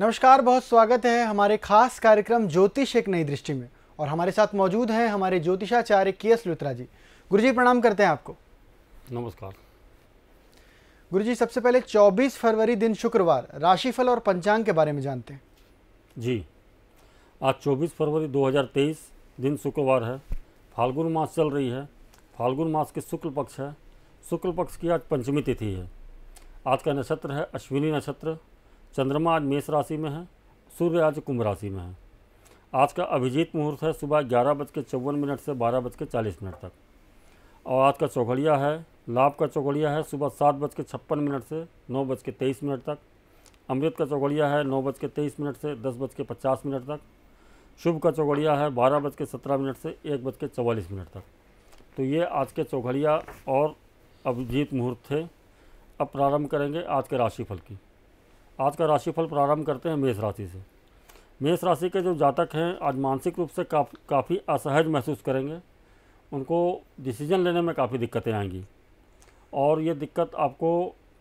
नमस्कार बहुत स्वागत है हमारे खास कार्यक्रम ज्योतिष एक नई दृष्टि में और हमारे साथ मौजूद हैं हमारे ज्योतिषाचार्य के एस लुत्रा जी गुरु जी प्रणाम करते हैं आपको नमस्कार गुरु जी सबसे पहले 24 फरवरी दिन शुक्रवार राशिफल और पंचांग के बारे में जानते हैं जी आज 24 फरवरी 2023 दिन शुक्रवार है फाल्गुन मास चल रही है फाल्गुन मास के शुक्ल पक्ष है शुक्ल पक्ष की आज पंचमी तिथि है आज का नक्षत्र है अश्विनी नक्षत्र चंद्रमा आज मेष राशि में है सूर्य आज कुंभ राशि में है आज का अभिजीत मुहूर्त है सुबह ग्यारह बज के चौवन मिनट से बारह बज के चालीस मिनट तक और आज का चौघड़िया है लाभ का चौघड़िया है सुबह सात बज के छप्पन मिनट से नौ बज के तेईस मिनट तक अमृत का चौघड़िया है नौ बज के तेईस मिनट से दस बज के पचास मिनट तक शुभ का चौघड़िया है बारह बज के सत्रह मिनट से एक बज के चवालीस मिनट तक तो ये आज के चौघड़िया और अभिजीत मुहूर्त थे अब प्रारंभ करेंगे आज के राशिफल की आज का राशिफल प्रारंभ करते हैं मेष राशि से मेष राशि के जो जातक हैं आज मानसिक रूप से काफ, काफ़ी असहज महसूस करेंगे उनको डिसीजन लेने में काफ़ी दिक्कतें आएंगी और ये दिक्कत आपको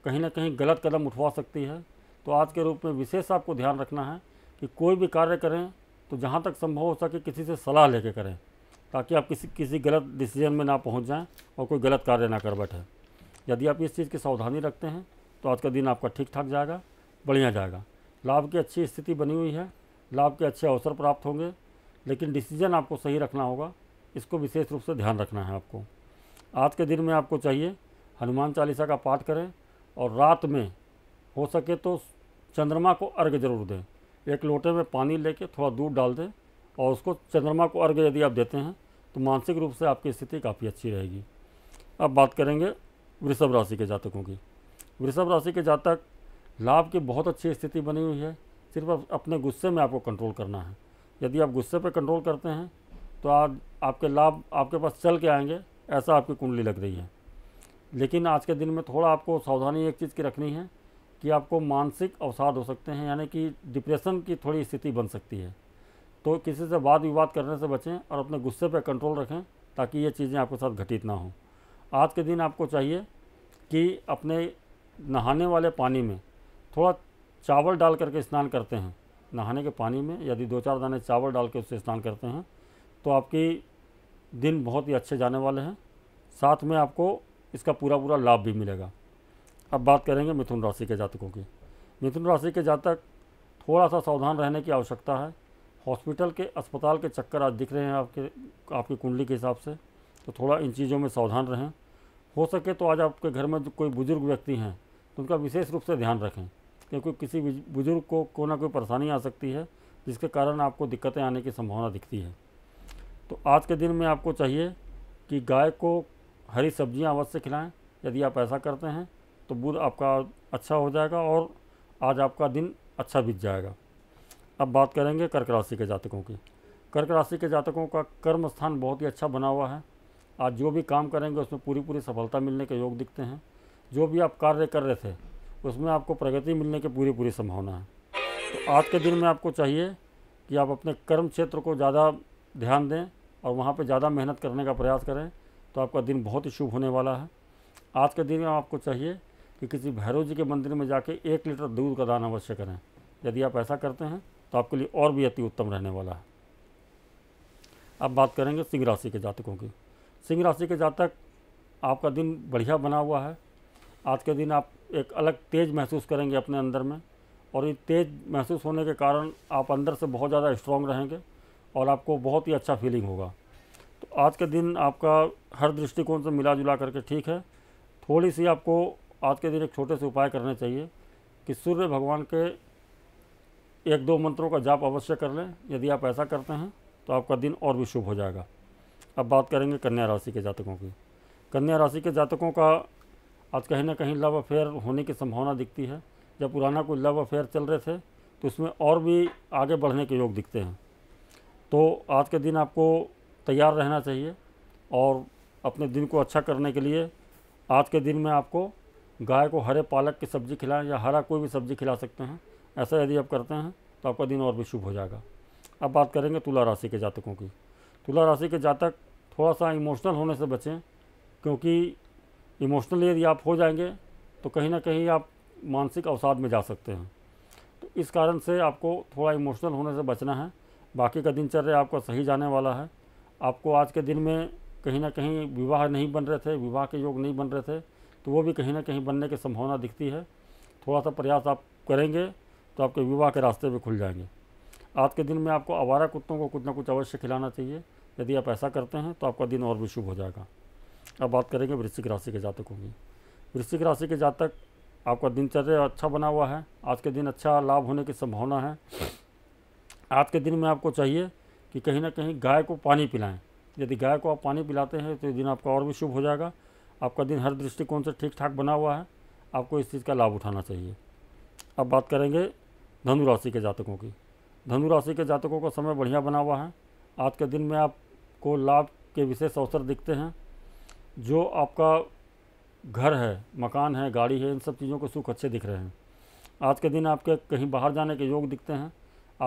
कहीं ना कहीं गलत कदम उठवा सकती है तो आज के रूप में विशेष आपको ध्यान रखना है कि कोई भी कार्य करें तो जहाँ तक संभव हो सके किसी से सलाह लेके करें ताकि आप किसी किसी गलत डिसीजन में ना पहुँच जाएँ और कोई गलत कार्य ना कर बैठें यदि आप इस चीज़ की सावधानी रखते हैं तो आज का दिन आपका ठीक ठाक जाएगा बढ़िया जाएगा लाभ की अच्छी स्थिति बनी हुई है लाभ के अच्छे अवसर प्राप्त होंगे लेकिन डिसीजन आपको सही रखना होगा इसको विशेष रूप से ध्यान रखना है आपको आज के दिन में आपको चाहिए हनुमान चालीसा का पाठ करें और रात में हो सके तो चंद्रमा को अर्घ जरूर दें एक लोटे में पानी लेके थोड़ा दूध डाल दें और उसको चंद्रमा को अर्घ यदि आप देते हैं तो मानसिक रूप से आपकी स्थिति काफ़ी अच्छी रहेगी अब बात करेंगे वृषभ राशि के जातकों की वृषभ राशि के जातक लाभ की बहुत अच्छी स्थिति बनी हुई है सिर्फ अपने गुस्से में आपको कंट्रोल करना है यदि आप गुस्से पर कंट्रोल करते हैं तो आज आपके लाभ आपके पास चल के आएंगे ऐसा आपकी कुंडली लग रही है लेकिन आज के दिन में थोड़ा आपको सावधानी एक चीज़ की रखनी है कि आपको मानसिक अवसाद हो सकते हैं यानी कि डिप्रेशन की थोड़ी स्थिति बन सकती है तो किसी से वाद विवाद करने से बचें और अपने गुस्से पर कंट्रोल रखें ताकि ये चीज़ें आपके साथ घटित ना हों आज के दिन आपको चाहिए कि अपने नहाने वाले पानी में थोड़ा चावल डाल करके स्नान करते हैं नहाने के पानी में यदि दो चार दाने चावल डाल के उससे स्नान करते हैं तो आपकी दिन बहुत ही अच्छे जाने वाले हैं साथ में आपको इसका पूरा पूरा लाभ भी मिलेगा अब बात करेंगे मिथुन राशि के जातकों की मिथुन राशि के जातक थोड़ा सा सावधान रहने की आवश्यकता है हॉस्पिटल के अस्पताल के चक्कर आज दिख रहे हैं आपके आपकी कुंडली के हिसाब से तो थोड़ा इन चीज़ों में सावधान रहें हो सके तो आज आपके घर में कोई बुज़ुर्ग व्यक्ति हैं तो उनका विशेष रूप से ध्यान रखें क्योंकि किसी बुज़ुर्ग को कोई ना कोई परेशानी आ सकती है जिसके कारण आपको दिक्कतें आने की संभावना दिखती है तो आज के दिन में आपको चाहिए कि गाय को हरी सब्जियां अवश्य खिलाएं यदि आप ऐसा करते हैं तो बुध आपका अच्छा हो जाएगा और आज आपका दिन अच्छा बीत जाएगा अब बात करेंगे कर्क राशि के जातकों की कर्क राशि के जातकों का कर्म स्थान बहुत ही अच्छा बना हुआ है आज जो भी काम करेंगे उसमें पूरी पूरी सफलता मिलने के योग दिखते हैं जो भी आप कार्य कर रहे थे उसमें आपको प्रगति मिलने की पूरी पूरी संभावना है तो आज के दिन में आपको चाहिए कि आप अपने कर्म क्षेत्र को ज़्यादा ध्यान दें और वहाँ पर ज़्यादा मेहनत करने का प्रयास करें तो आपका दिन बहुत ही शुभ होने वाला है आज के दिन में आपको चाहिए कि किसी भैरव जी के मंदिर में जाके एक लीटर दूध का दान अवश्य करें यदि आप ऐसा करते हैं तो आपके लिए और भी अति उत्तम रहने वाला है अब बात करेंगे सिंह राशि के जातकों की सिंह राशि के जातक आपका दिन बढ़िया बना हुआ है आज के दिन आप एक अलग तेज महसूस करेंगे अपने अंदर में और ये तेज महसूस होने के कारण आप अंदर से बहुत ज़्यादा स्ट्रॉन्ग रहेंगे और आपको बहुत ही अच्छा फीलिंग होगा तो आज के दिन आपका हर दृष्टिकोण से मिला जुला करके ठीक है थोड़ी सी आपको आज के दिन एक छोटे से उपाय करने चाहिए कि सूर्य भगवान के एक दो मंत्रों का जाप अवश्य कर लें यदि आप ऐसा करते हैं तो आपका दिन और भी शुभ हो जाएगा अब बात करेंगे कन्या राशि के जातकों की कन्या राशि के जातकों का आज कहीं ना कहीं लव अफेयर होने की संभावना दिखती है जब पुराना कोई लव अफेयर चल रहे थे तो उसमें और भी आगे बढ़ने के योग दिखते हैं तो आज के दिन आपको तैयार रहना चाहिए और अपने दिन को अच्छा करने के लिए आज के दिन में आपको गाय को हरे पालक की सब्ज़ी खिलाएं या हरा कोई भी सब्ज़ी खिला सकते हैं ऐसा यदि आप करते हैं तो आपका दिन और भी शुभ हो जाएगा अब बात करेंगे तुला राशि के जातकों की तुला राशि के जातक थोड़ा सा इमोशनल होने से बचें क्योंकि इमोशनली यदि आप हो जाएंगे तो कहीं ना कहीं आप मानसिक अवसाद में जा सकते हैं तो इस कारण से आपको थोड़ा इमोशनल होने से बचना है बाकी का दिनचर्या आपका सही जाने वाला है आपको आज के दिन में कहीं ना कहीं विवाह नहीं बन रहे थे विवाह के योग नहीं बन रहे थे तो वो भी कहीं ना कहीं बनने की संभावना दिखती है थोड़ा सा प्रयास आप करेंगे तो आपके विवाह के रास्ते भी खुल जाएंगे आज के दिन में आपको आवारा कुत्तों को कुछ ना कुछ अवश्य खिलाना चाहिए यदि आप ऐसा करते हैं तो आपका दिन और भी शुभ हो जाएगा अब बात करेंगे वृश्चिक राशि के जातकों की वृश्चिक राशि के जातक आपका दिनचर्या अच्छा बना हुआ है आज के दिन अच्छा लाभ होने की संभावना है आज के दिन में आपको चाहिए कि कहीं ना कहीं गाय को पानी पिलाएं यदि गाय को आप पानी पिलाते हैं तो दिन आपका और भी शुभ हो जाएगा आपका दिन हर दृष्टिकोण से ठीक ठाक बना हुआ है आपको इस चीज़ का लाभ उठाना चाहिए अब बात करेंगे धनुराशि के जातकों की धनुराशि के जातकों का समय बढ़िया बना हुआ है आज के दिन में आपको लाभ के विशेष अवसर दिखते हैं जो आपका घर है मकान है गाड़ी है इन सब चीज़ों के सुख अच्छे दिख रहे हैं आज के दिन आपके कहीं बाहर जाने के योग दिखते हैं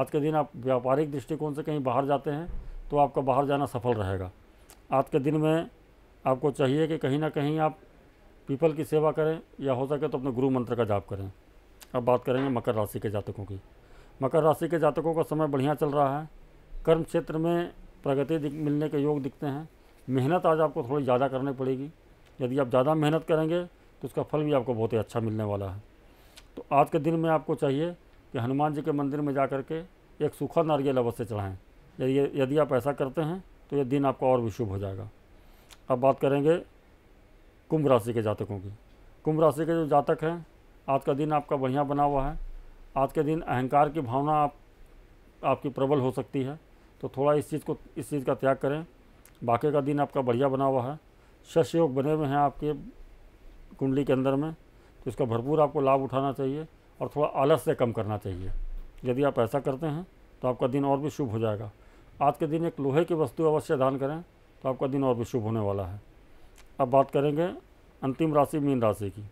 आज के दिन आप व्यापारिक दृष्टिकोण से कहीं बाहर जाते हैं तो आपका बाहर जाना सफल रहेगा आज के दिन में आपको चाहिए कि कहीं ना कहीं आप पीपल की सेवा करें या हो सके तो अपने गुरु मंत्र का जाप करें अब बात करेंगे मकर राशि के जातकों की मकर राशि के जातकों का समय बढ़िया चल रहा है कर्म क्षेत्र में प्रगति मिलने के योग दिखते हैं मेहनत आज आपको थोड़ी ज़्यादा करनी पड़ेगी यदि आप ज़्यादा मेहनत करेंगे तो उसका फल भी आपको बहुत ही अच्छा मिलने वाला है तो आज के दिन में आपको चाहिए कि हनुमान जी के मंदिर में जा कर के एक सूखा नारियल अवश्य चढ़ाएँ यदि यदि आप ऐसा करते हैं तो यह दिन आपका और भी शुभ हो जाएगा अब बात करेंगे कुंभ राशि के जातकों की कुंभ राशि के जो जातक हैं आज का दिन आपका बढ़िया बना हुआ है आज के दिन अहंकार की भावना आप आपकी प्रबल हो सकती है तो थोड़ा इस चीज़ को इस चीज़ का त्याग करें बाकी का दिन आपका बढ़िया बना हुआ है शस्य योग बने हुए हैं आपके कुंडली के अंदर में तो इसका भरपूर आपको लाभ उठाना चाहिए और थोड़ा आलस से कम करना चाहिए यदि आप ऐसा करते हैं तो आपका दिन और भी शुभ हो जाएगा आज के दिन एक लोहे की वस्तु अवश्य दान करें तो आपका दिन और भी शुभ होने वाला है अब बात करेंगे अंतिम राशि मीन राशि की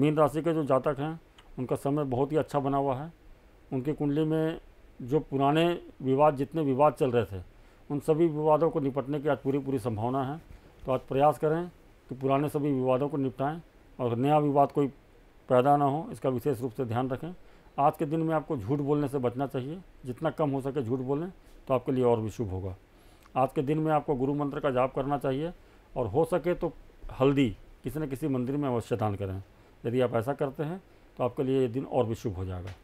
मीन राशि के जो जातक हैं उनका समय बहुत ही अच्छा बना हुआ है उनकी कुंडली में जो पुराने विवाद जितने विवाद चल रहे थे उन सभी विवादों को निपटने की आज पूरी पूरी संभावना है तो आज प्रयास करें कि पुराने सभी विवादों को निपटाएं और नया विवाद कोई पैदा ना हो इसका विशेष रूप से ध्यान रखें आज के दिन में आपको झूठ बोलने से बचना चाहिए जितना कम हो सके झूठ बोलें तो आपके लिए और भी शुभ होगा आज के दिन में आपको गुरु मंत्र का जाप करना चाहिए और हो सके तो हल्दी किसी न किसी मंदिर में अवश्य दान करें यदि आप ऐसा करते हैं तो आपके लिए ये दिन और भी शुभ हो जाएगा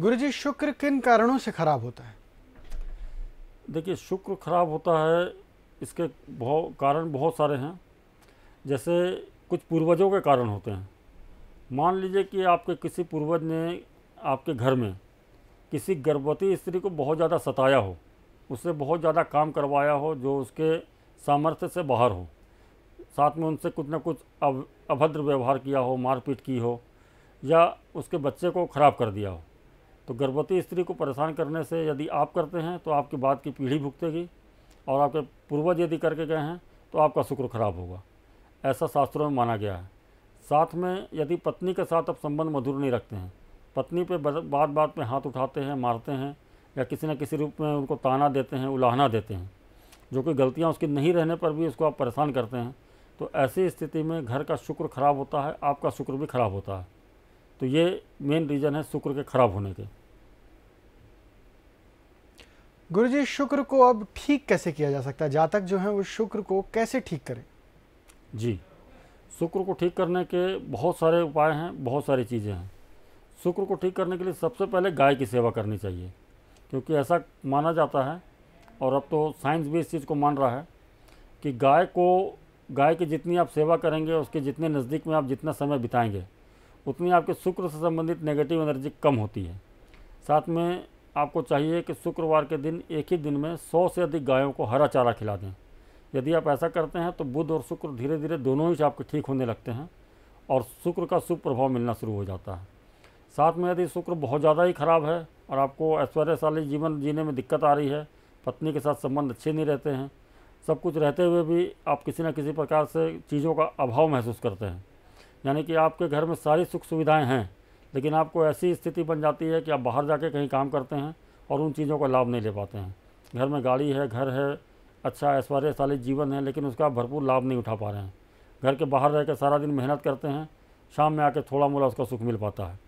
गुरु जी शुक्र किन कारणों से खराब होता है देखिए शुक्र खराब होता है इसके बहुत कारण बहुत सारे हैं जैसे कुछ पूर्वजों के कारण होते हैं मान लीजिए कि आपके किसी पूर्वज ने आपके घर में किसी गर्भवती स्त्री को बहुत ज़्यादा सताया हो उससे बहुत ज़्यादा काम करवाया हो जो उसके सामर्थ्य से बाहर हो साथ में उनसे कुछ ना कुछ अभ अभद्र व्यवहार किया हो मारपीट की हो या उसके बच्चे को ख़राब कर दिया हो तो गर्भवती स्त्री को परेशान करने से यदि आप करते हैं तो आपकी बात की पीढ़ी भुगतेगी और आपके पूर्वज यदि करके गए हैं तो आपका शुक्र खराब होगा ऐसा शास्त्रों में माना गया है साथ में यदि पत्नी के साथ आप संबंध मधुर नहीं रखते हैं पत्नी पे बात बात में हाथ उठाते हैं मारते हैं या किसी न किसी रूप में उनको ताना देते हैं उलाहना देते हैं जो कि गलतियाँ उसकी नहीं रहने पर भी उसको आप परेशान करते हैं तो ऐसी स्थिति में घर का शुक्र खराब होता है आपका शुक्र भी खराब होता है तो ये मेन रीज़न है शुक्र के खराब होने के गुरु जी शुक्र को अब ठीक कैसे किया जा सकता है जातक जो है वो शुक्र को कैसे ठीक करें जी शुक्र को ठीक करने के बहुत सारे उपाय हैं बहुत सारी चीज़ें हैं शुक्र को ठीक करने के लिए सबसे पहले गाय की सेवा करनी चाहिए क्योंकि ऐसा माना जाता है और अब तो साइंस भी इस चीज़ को मान रहा है कि गाय को गाय की जितनी आप सेवा करेंगे उसके जितने नज़दीक में आप जितना समय बिताएंगे उतनी आपके शुक्र से संबंधित नेगेटिव एनर्जी कम होती है साथ में आपको चाहिए कि शुक्रवार के दिन एक ही दिन में सौ से अधिक गायों को हरा चारा खिला दें यदि आप ऐसा करते हैं तो बुध और शुक्र धीरे धीरे दोनों ही आपके ठीक होने लगते हैं और शुक्र का शुभ प्रभाव मिलना शुरू हो जाता है साथ में यदि शुक्र बहुत ज़्यादा ही खराब है और आपको ऐश्वर्यशाली जीवन जीने में दिक्कत आ रही है पत्नी के साथ संबंध अच्छे नहीं रहते हैं सब कुछ रहते हुए भी आप किसी न किसी प्रकार से चीज़ों का अभाव महसूस करते हैं यानी कि आपके घर में सारी सुख सुविधाएं हैं लेकिन आपको ऐसी स्थिति बन जाती है कि आप बाहर जाके कहीं काम करते हैं और उन चीज़ों का लाभ नहीं ले पाते हैं घर में गाड़ी है घर है अच्छा ऐश्वर्यशाली जीवन है लेकिन उसका भरपूर लाभ नहीं उठा पा रहे हैं घर के बाहर रह सारा दिन मेहनत करते हैं शाम में आके थोड़ा मोड़ा उसका सुख मिल पाता है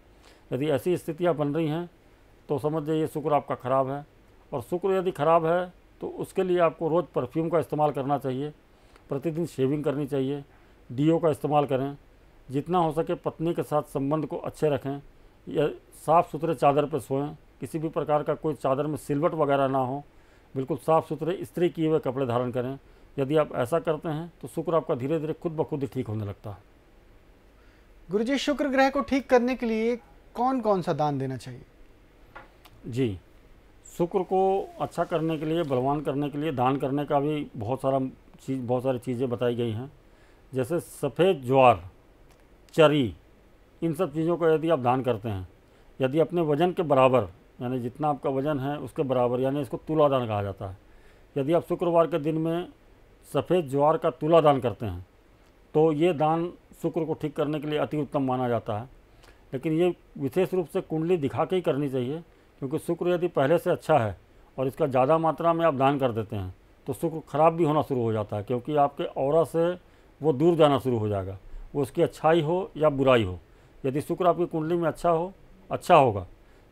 यदि ऐसी स्थितियाँ बन रही हैं तो समझ जाइए शुक्र आपका ख़राब है और शुक्र यदि ख़राब है तो उसके लिए आपको रोज़ परफ्यूम का इस्तेमाल करना चाहिए प्रतिदिन शेविंग करनी चाहिए डीओ का इस्तेमाल करें जितना हो सके पत्नी के साथ संबंध को अच्छे रखें या साफ़ सुथरे चादर पर सोएं किसी भी प्रकार का कोई चादर में सिलवट वगैरह ना हो बिल्कुल साफ़ सुथरे स्त्री किए हुए कपड़े धारण करें यदि आप ऐसा करते हैं तो शुक्र आपका धीरे धीरे खुद ब खुद ठीक होने लगता है गुरु जी शुक्र ग्रह को ठीक करने के लिए कौन कौन सा दान देना चाहिए जी शुक्र को अच्छा करने के लिए बलवान करने के लिए दान करने का भी बहुत सारा चीज़ बहुत सारी चीज़ें बताई गई हैं जैसे सफ़ेद ज्वार चरी इन सब चीज़ों को यदि आप दान करते हैं यदि अपने वज़न के बराबर यानी जितना आपका वज़न है उसके बराबर यानी इसको तुला दान कहा जाता है यदि आप शुक्रवार के दिन में सफ़ेद ज्वार का तुला दान करते हैं तो ये दान शुक्र को ठीक करने के लिए अति उत्तम माना जाता है लेकिन ये विशेष रूप से कुंडली दिखा के ही करनी चाहिए क्योंकि शुक्र यदि पहले से अच्छा है और इसका ज़्यादा मात्रा में आप दान कर देते हैं तो शुक्र खराब भी होना शुरू हो जाता है क्योंकि आपके और से वो दूर जाना शुरू हो जाएगा वो उसकी अच्छाई हो या बुराई हो यदि शुक्र आपकी कुंडली में अच्छा हो अच्छा होगा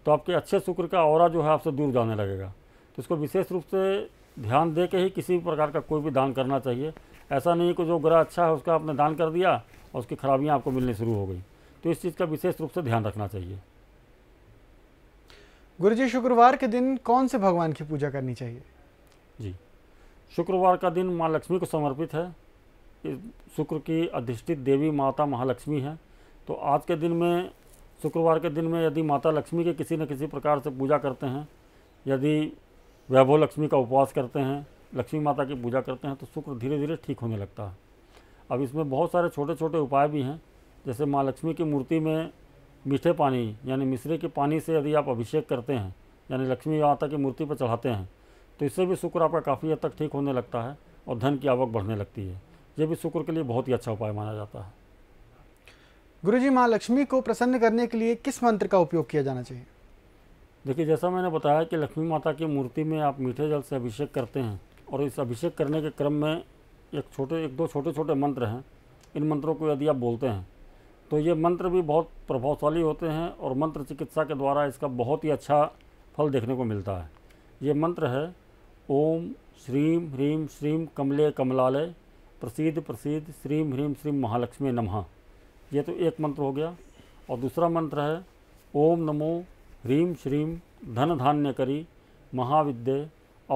तो आपके अच्छे शुक्र का और जो है आपसे दूर जाने लगेगा तो इसको विशेष रूप से ध्यान दे के ही किसी भी प्रकार का कोई भी दान करना चाहिए ऐसा नहीं कि जो ग्रह अच्छा है उसका आपने दान कर दिया और उसकी खराबियाँ आपको मिलनी शुरू हो गई तो इस चीज़ का विशेष रूप से ध्यान रखना चाहिए गुरु जी शुक्रवार के दिन कौन से भगवान की पूजा करनी चाहिए जी शुक्रवार का दिन माँ लक्ष्मी को समर्पित है शुक्र की अधिष्ठित देवी माता महालक्ष्मी है तो आज के दिन में शुक्रवार के दिन में यदि माता लक्ष्मी के किसी न किसी प्रकार से पूजा करते हैं यदि वैभव लक्ष्मी का उपवास करते हैं लक्ष्मी माता की पूजा करते हैं तो शुक्र धीरे धीरे ठीक होने लगता है अब इसमें बहुत सारे छोटे छोटे उपाय भी हैं जैसे माँ लक्ष्मी की मूर्ति में मीठे पानी यानी मिश्रे के पानी से यदि आप अभिषेक करते हैं यानी लक्ष्मी माता की मूर्ति पर चढ़ाते हैं तो इससे भी शुक्र आपका काफ़ी हद तक ठीक होने लगता है और धन की आवक बढ़ने लगती है ये भी शुक्र के लिए बहुत ही अच्छा उपाय माना जाता है गुरु जी माँ लक्ष्मी को प्रसन्न करने के लिए किस मंत्र का उपयोग किया जाना चाहिए देखिए जैसा मैंने बताया कि लक्ष्मी माता की मूर्ति में आप मीठे जल से अभिषेक करते हैं और इस अभिषेक करने के क्रम में एक छोटे एक दो छोटे छोटे मंत्र हैं इन मंत्रों को यदि आप बोलते हैं तो ये मंत्र भी बहुत प्रभावशाली होते हैं और मंत्र चिकित्सा के द्वारा इसका बहुत ही अच्छा फल देखने को मिलता है ये मंत्र है ओम श्रीम ह्रीम श्रीम कमले कमलालय प्रसिद्ध प्रसिद्ध श्री ह्रीम श्री महालक्ष्मी नमः ये तो एक मंत्र हो गया और दूसरा मंत्र है ओम नमो ह्रीम श्रीम धन धान्य करी महाविद्य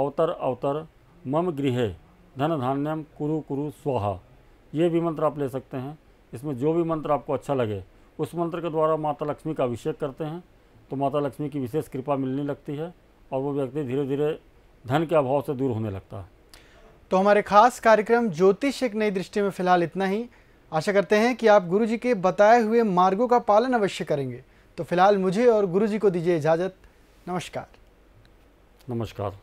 अवतर अवतर मम गृह धन धान्यम कुरु कुरु स्वाहा ये भी मंत्र आप ले सकते हैं इसमें जो भी मंत्र आपको अच्छा लगे उस मंत्र के द्वारा माता लक्ष्मी का अभिषेक करते हैं तो माता लक्ष्मी की विशेष कृपा मिलने लगती है और वो व्यक्ति धीरे धीरे धन के अभाव से दूर होने लगता है तो हमारे खास कार्यक्रम ज्योतिष एक नई दृष्टि में फिलहाल इतना ही आशा करते हैं कि आप गुरु जी के बताए हुए मार्गों का पालन अवश्य करेंगे तो फिलहाल मुझे और गुरु जी को दीजिए इजाज़त नमस्कार नमस्कार